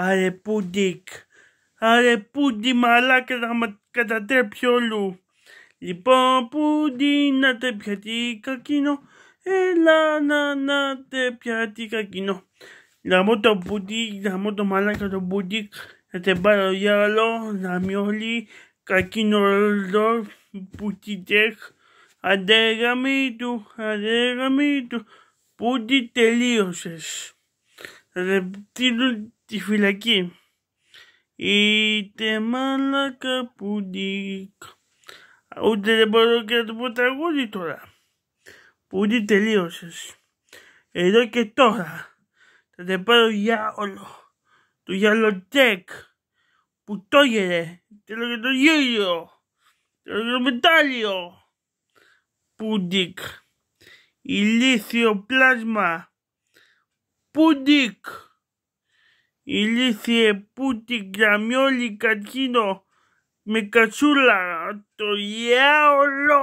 Άρε πούντικ. Άρε πούντι μαλάκα θα μα κατατρέψει όλου. Λοιπόν πούντι να τε πιατή κακίνο. Έλα να να τε πιατή κακίνο. μω το πούντι, μω το μαλάκα το πούντι. Να τε πάρω άλλο, να μιόλι. Κακίνο ρολό, πούντι τεχ. Αντέγαμι του, αντέγαμι του. Πούντι τελείωσες. Ρεπτήλου τη φυλακή. Είτε μάλακα που Ούτε δεν μπορώ και να το πω τραγούδι τώρα. Που τελείωσες. Εδώ και τώρα. Θα τα πάρω όλο. Το γιαλοτέκ. Που το γερε. Θέλω και το γύριο. Θέλω και το μετάλλιο. Πούντικ. Ηλίθιο πλάσμα. Πούντικ. Ηλίθιε Πούντικ για μιόλι κατσίνο με κατσούλα. Το γιαολό.